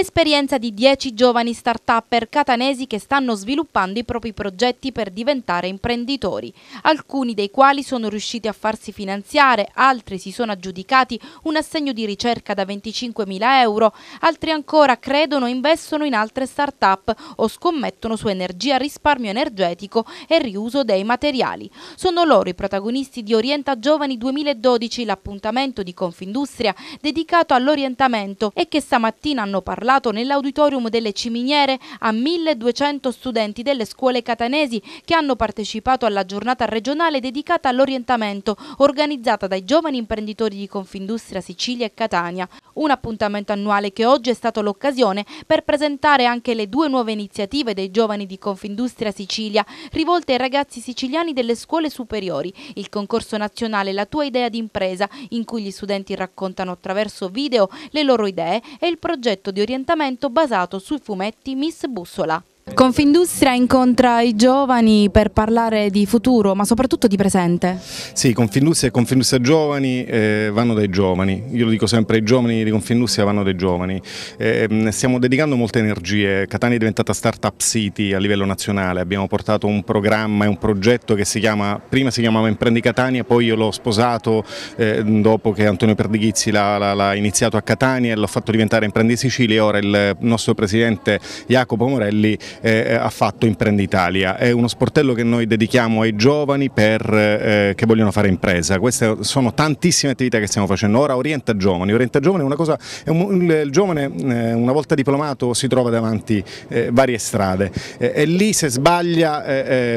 L'esperienza di 10 giovani start-upper catanesi che stanno sviluppando i propri progetti per diventare imprenditori, alcuni dei quali sono riusciti a farsi finanziare, altri si sono aggiudicati un assegno di ricerca da 25.000 euro, altri ancora credono e investono in altre start-up o scommettono su energia, risparmio energetico e riuso dei materiali. Sono loro i protagonisti di Orienta Giovani 2012, l'appuntamento di Confindustria dedicato all'orientamento e che stamattina hanno parlato parlato nell'auditorium delle Ciminiere a 1200 studenti delle scuole catanesi che hanno partecipato alla giornata regionale dedicata all'orientamento organizzata dai giovani imprenditori di Confindustria Sicilia e Catania. Un appuntamento annuale che oggi è stato l'occasione per presentare anche le due nuove iniziative dei giovani di Confindustria Sicilia rivolte ai ragazzi siciliani delle scuole superiori, il concorso nazionale La tua idea d'impresa in cui gli studenti raccontano attraverso video le loro idee e il progetto di orientamento orientamento basato sui fumetti Miss Bussola. Confindustria incontra i giovani per parlare di futuro ma soprattutto di presente. Sì, Confindustria e Confindustria Giovani eh, vanno dai giovani, io lo dico sempre, i giovani di Confindustria vanno dai giovani. Eh, stiamo dedicando molte energie, Catania è diventata startup city a livello nazionale, abbiamo portato un programma e un progetto che si chiama, prima si chiamava Imprendi Catania, poi io l'ho sposato eh, dopo che Antonio Perdighizzi l'ha iniziato a Catania e l'ho fatto diventare Imprendi Sicilia e ora il nostro presidente Jacopo Morelli eh, eh, ha fatto Imprenditalia, è uno sportello che noi dedichiamo ai giovani per, eh, che vogliono fare impresa, queste sono tantissime attività che stiamo facendo, ora Orienta Giovani, Orienta Giovani è una cosa, è un, il, il, giovane eh, una volta diplomato si trova davanti eh, varie strade e eh, lì se sbaglia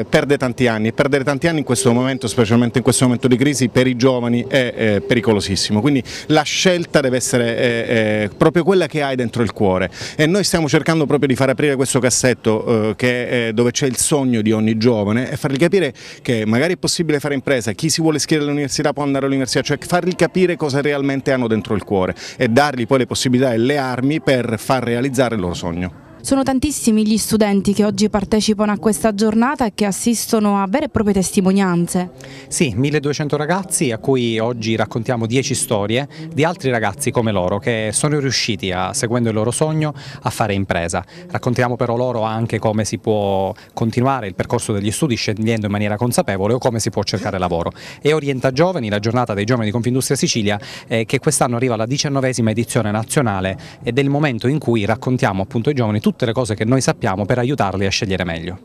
perde tanti anni e perdere tanti anni in questo momento, specialmente in questo momento di crisi, per i giovani è pericolosissimo, quindi la scelta deve essere proprio quella che hai dentro il cuore e noi stiamo cercando proprio di far aprire questo cassetto progetto eh, che, eh, dove c'è il sogno di ogni giovane e fargli capire che magari è possibile fare impresa, chi si vuole iscrivere all'università può andare all'università, cioè fargli capire cosa realmente hanno dentro il cuore e dargli poi le possibilità e le armi per far realizzare il loro sogno. Sono tantissimi gli studenti che oggi partecipano a questa giornata e che assistono a vere e proprie testimonianze. Sì, 1200 ragazzi a cui oggi raccontiamo 10 storie di altri ragazzi come loro che sono riusciti, a, seguendo il loro sogno, a fare impresa. Raccontiamo però loro anche come si può continuare il percorso degli studi scendendo in maniera consapevole o come si può cercare lavoro. E Orienta Giovani, la giornata dei giovani di Confindustria Sicilia, eh, che quest'anno arriva alla 19 edizione nazionale ed è il momento in cui raccontiamo appunto ai giovani tutto tutte le cose che noi sappiamo per aiutarli a scegliere meglio.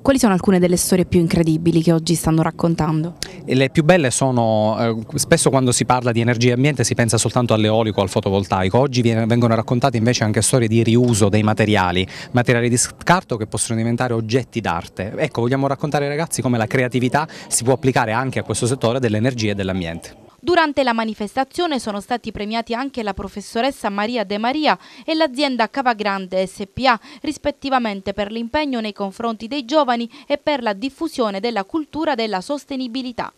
Quali sono alcune delle storie più incredibili che oggi stanno raccontando? Le più belle sono, eh, spesso quando si parla di energia e ambiente si pensa soltanto all'eolico, al fotovoltaico, oggi viene, vengono raccontate invece anche storie di riuso dei materiali, materiali di scarto che possono diventare oggetti d'arte. Ecco, vogliamo raccontare ai ragazzi come la creatività si può applicare anche a questo settore dell'energia e dell'ambiente. Durante la manifestazione sono stati premiati anche la professoressa Maria De Maria e l'azienda Cavagrande SPA, rispettivamente per l'impegno nei confronti dei giovani e per la diffusione della cultura della sostenibilità.